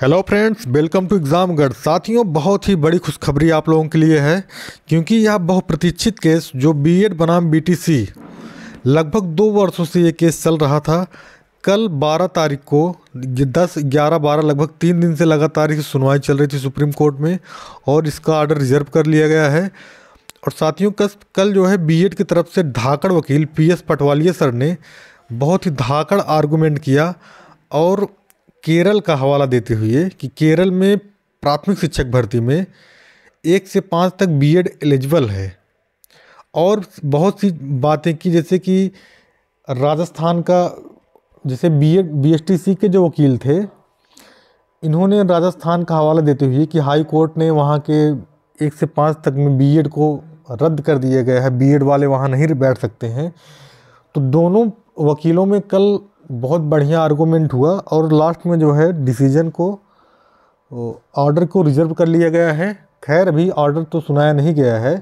hello friends welcome to एग्ज़ामगढ़ साथियों बहुत ही बड़ी खुशखबरी आप लोगों के लिए है क्योंकि यह बहुप्रतीक्षित केस जो बीएड बनाम बीटीसी लगभग दो वर्षों से ये केस चल रहा था कल 12 तारीख को 10 11 12 लगभग तीन दिन से लगातार इसकी सुनवाई चल रही थी सुप्रीम कोर्ट में और इसका आर्डर रिजर्व कर लिया गया है और साथियों कल कल जो है बी की तरफ से धाकड़ वकील पी पटवालिया सर ने बहुत ही धाकड़ आर्गूमेंट किया और केरल का हवाला देते हुए कि केरल में प्राथमिक शिक्षक भर्ती में एक से पाँच तक बीएड एलिजिबल है और बहुत सी बातें की जैसे कि राजस्थान का जैसे बी एड बी के जो वकील थे इन्होंने राजस्थान का हवाला देते हुए कि हाई कोर्ट ने वहाँ के एक से पाँच तक में बीएड को रद्द कर दिया गया है बीएड वाले वहाँ नहीं बैठ सकते हैं तो दोनों वकीलों में कल बहुत बढ़िया आर्गूमेंट हुआ और लास्ट में जो है डिसीजन को ऑर्डर को रिज़र्व कर लिया गया है खैर अभी ऑर्डर तो सुनाया नहीं गया है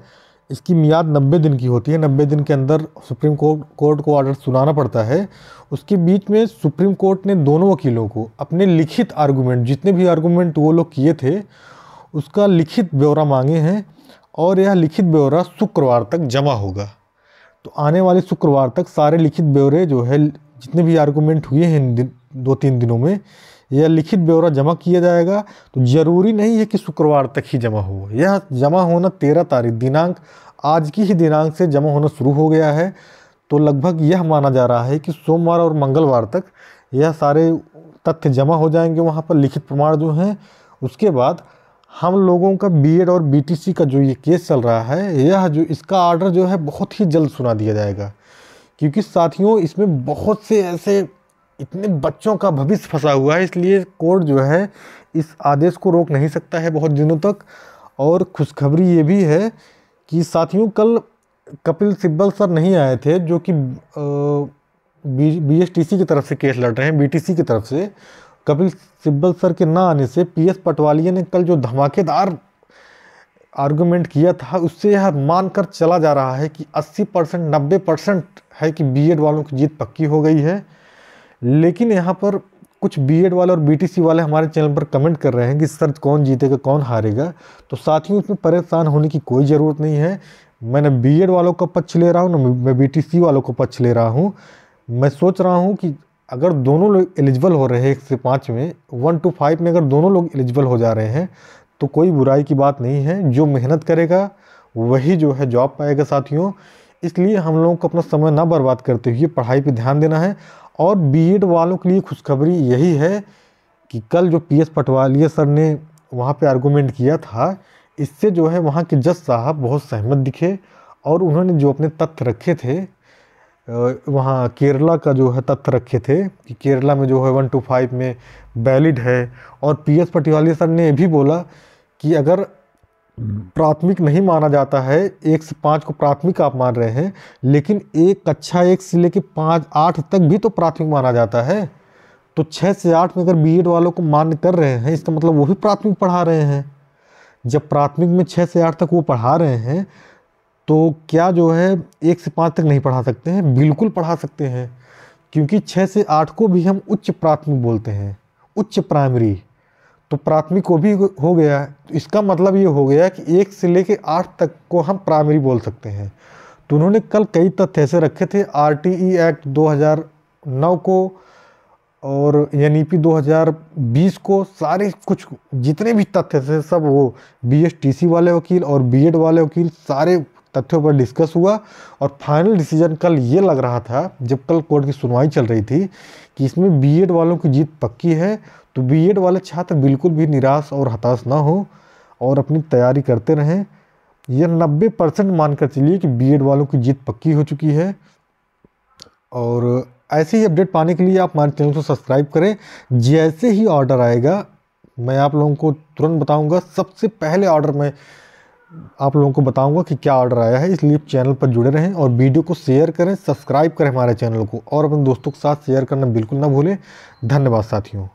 इसकी मियाद नब्बे दिन की होती है नब्बे दिन के अंदर सुप्रीम कोर्ट कोर्ट को ऑर्डर सुनाना पड़ता है उसके बीच में सुप्रीम कोर्ट ने दोनों वकीलों को अपने लिखित आर्गूमेंट जितने भी आर्गूमेंट वो लोग किए थे उसका लिखित ब्यौरा मांगे हैं और यह लिखित ब्यौरा शुक्रवार तक जमा होगा तो आने वाले शुक्रवार तक सारे लिखित ब्यौरे जो है जितने भी आर्गूमेंट हुए हैं इन दो तीन दिनों में यह लिखित ब्यौरा जमा किया जाएगा तो ज़रूरी नहीं है कि शुक्रवार तक ही जमा हो यह जमा होना तेरह तारीख दिनांक आज की ही दिनांक से जमा होना शुरू हो गया है तो लगभग यह माना जा रहा है कि सोमवार और मंगलवार तक यह सारे तथ्य जमा हो जाएंगे वहाँ पर लिखित प्रमाण जो हैं उसके बाद हम लोगों का बीएड और बीटीसी का जो ये केस चल रहा है यह जो इसका आर्डर जो है बहुत ही जल्द सुना दिया जाएगा क्योंकि साथियों इसमें बहुत से ऐसे इतने बच्चों का भविष्य फंसा हुआ है इसलिए कोर्ट जो है इस आदेश को रोक नहीं सकता है बहुत दिनों तक और खुशखबरी ये भी है कि साथियों कल कपिल सिब्बल सर नहीं आए थे जो कि बी एस टी सी की तरफ से केस लड़ रहे हैं बी टी सी की तरफ से कपिल सिब्बल सर के ना आने से पी एस पटवालिया ने कल जो धमाकेदार आर्गुमेंट किया था उससे यह मानकर चला जा रहा है कि 80 परसेंट नब्बे परसेंट है कि बीएड वालों की जीत पक्की हो गई है लेकिन यहाँ पर कुछ बीएड वाले और बीटीसी वाले हमारे चैनल पर कमेंट कर रहे हैं कि सर कौन जीतेगा कौन हारेगा तो साथियों उसमें परेशान होने की कोई ज़रूरत नहीं है मैंने बी वालों का पक्ष ले रहा हूँ न मैं बी वालों का पक्ष ले रहा हूँ मैं सोच रहा हूँ कि अगर दोनों लोग एलिजिबल हो रहे हैं एक से पाँच में वन टू फाइव में अगर दोनों लोग एलिजिबल हो जा रहे हैं तो कोई बुराई की बात नहीं है जो मेहनत करेगा वही जो है जॉब पाएगा साथियों इसलिए हम लोगों को अपना समय ना बर्बाद करते हुए पढ़ाई पे ध्यान देना है और बीएड वालों के लिए खुशखबरी यही है कि कल जो पीएस पटवालिया सर ने वहाँ पे आर्गूमेंट किया था इससे जो है वहाँ के जज साहब बहुत सहमत दिखे और उन्होंने जो अपने तथ्य रखे थे वहाँ केरला का जो है तथ्य रखे थे कि केरला में जो है वन टू फाइव में वैलिड है और पी एस पटिवाली सर ने भी बोला कि अगर प्राथमिक नहीं माना जाता है एक से पाँच को प्राथमिक आप मान रहे हैं लेकिन एक कक्षा एक से लेकर पाँच आठ तक भी तो प्राथमिक माना जाता है तो छः से आठ में अगर बीएड वालों को मान्य कर रहे हैं इसका मतलब वो भी प्राथमिक पढ़ा रहे हैं जब प्राथमिक में छः से आठ तक वो पढ़ा रहे हैं तो क्या जो है एक से पाँच तक नहीं पढ़ा सकते हैं बिल्कुल पढ़ा सकते हैं क्योंकि छः से आठ को भी हम उच्च प्राथमिक बोलते हैं उच्च प्राइमरी तो प्राथमिक को भी हो गया तो इसका मतलब ये हो गया कि एक से लेके आठ तक को हम प्राइमरी बोल सकते हैं तो उन्होंने कल कई तथ्य ऐसे रखे थे आर एक्ट 2009 को और एन ई पी 2020 को सारे कुछ जितने भी तथ्य थे सब वो बी वाले वकील और बी वाले वकील सारे तथ्यों पर डिस्कस हुआ और फाइनल डिसीजन कल ये लग रहा था जब कल कोर्ट की सुनवाई चल रही थी कि इसमें बीएड वालों की जीत पक्की है तो बीएड वाले छात्र बिल्कुल भी निराश और हताश ना हो और अपनी तैयारी करते रहें यह नब्बे परसेंट मानकर चलिए कि बीएड वालों की जीत पक्की हो चुकी है और ऐसे ही अपडेट पाने के लिए आप हमारे चैनल को सब्सक्राइब करें जैसे ही ऑर्डर आएगा मैं आप लोगों को तुरंत बताऊंगा सबसे पहले ऑर्डर में आप लोगों को बताऊंगा कि क्या ऑर्डर आया है इसलिए चैनल पर जुड़े रहें और वीडियो को शेयर करें सब्सक्राइब करें हमारे चैनल को और अपने दोस्तों के साथ शेयर करना बिल्कुल ना भूलें धन्यवाद साथियों